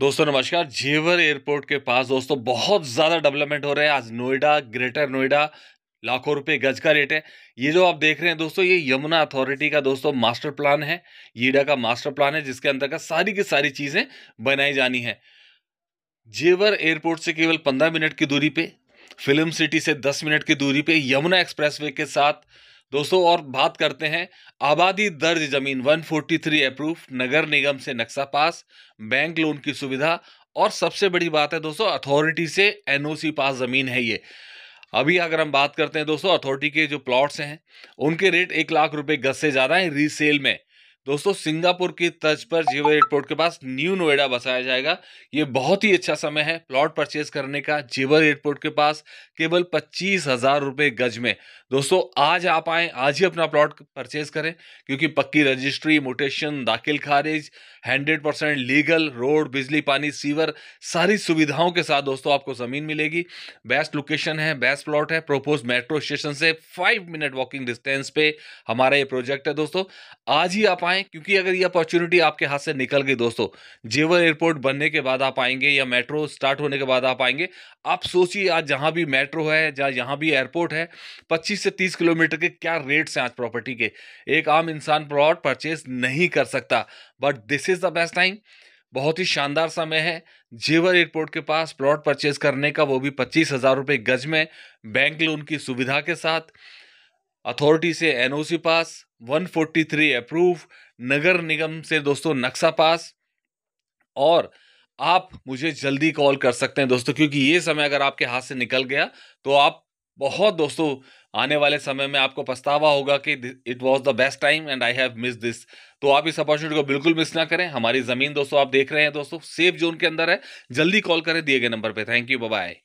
दोस्तों नमस्कार जेवर एयरपोर्ट के पास दोस्तों बहुत ज़्यादा डेवलपमेंट हो रहे हैं आज नोएडा ग्रेटर नोएडा लाखों रुपए गज का रेट है ये जो आप देख रहे हैं दोस्तों ये यमुना अथॉरिटी का दोस्तों मास्टर प्लान है ईडा का मास्टर प्लान है जिसके अंतर्गत सारी की सारी चीज़ें बनाई जानी है जेवर एयरपोर्ट से केवल पंद्रह मिनट की दूरी पर फिल्म सिटी से दस मिनट की दूरी पर यमुना एक्सप्रेस के साथ दोस्तों और बात करते हैं आबादी दर्ज जमीन 143 अप्रूव नगर निगम से नक्शा पास बैंक लोन की सुविधा और सबसे बड़ी बात है दोस्तों अथॉरिटी से एनओसी पास ज़मीन है ये अभी अगर हम बात करते हैं दोस्तों अथॉरिटी के जो प्लॉट्स हैं उनके रेट एक लाख रुपए गज से ज़्यादा हैं रीसेल में दोस्तों सिंगापुर की तर्ज पर जेवर एयरपोर्ट के पास न्यू नोएडा बसाया जाएगा ये बहुत ही अच्छा समय है प्लॉट परचेज करने का जेवर एयरपोर्ट के पास केवल पच्चीस हजार रुपये गज में दोस्तों आज आप आए आज ही अपना प्लॉट परचेज करें क्योंकि पक्की रजिस्ट्री मोटेशन दाखिल खारिज हंड्रेड परसेंट लीगल रोड बिजली पानी सीवर सारी सुविधाओं के साथ दोस्तों आपको ज़मीन मिलेगी बेस्ट लोकेशन है बेस्ट प्लॉट है प्रोपोज मेट्रो स्टेशन से फाइव मिनट वॉकिंग डिस्टेंस पे हमारा ये प्रोजेक्ट है दोस्तों आज ही आप आए जाएं क्योंकि अगर ये अपॉर्चुनिटी आपके हाथ से निकल गई दोस्तों जेवर एयरपोर्ट बनने के बाद आप आएंगे या मेट्रो स्टार्ट होने के बाद आप आएंगे आप सोचिए आज जहां भी मेट्रो है या जहाँ भी एयरपोर्ट है 25 से 30 किलोमीटर के क्या रेट्स हैं आज प्रॉपर्टी के एक आम इंसान प्लॉट परचेज नहीं कर सकता but this is the best time बहुत ही शानदार समय है जेवर एयरपोर्ट के पास प्लॉट परचेज करने का वो भी पच्चीस गज में बैंक लोन की सुविधा के साथ अथॉरिटी से एनओसी पास 143 अप्रूव नगर निगम से दोस्तों नक्शा पास और आप मुझे जल्दी कॉल कर सकते हैं दोस्तों क्योंकि ये समय अगर आपके हाथ से निकल गया तो आप बहुत दोस्तों आने वाले समय में आपको पछतावा होगा कि it was the best time and I have miss this तो आप इस अपॉर्चुनिटी को बिल्कुल मिस ना करें हमारी ज़मीन दोस्तों आप देख रहे हैं दोस्तों सेफ जोन के अंदर है जल्दी कॉल करें दिए गए नंबर पर थैंक यू बाय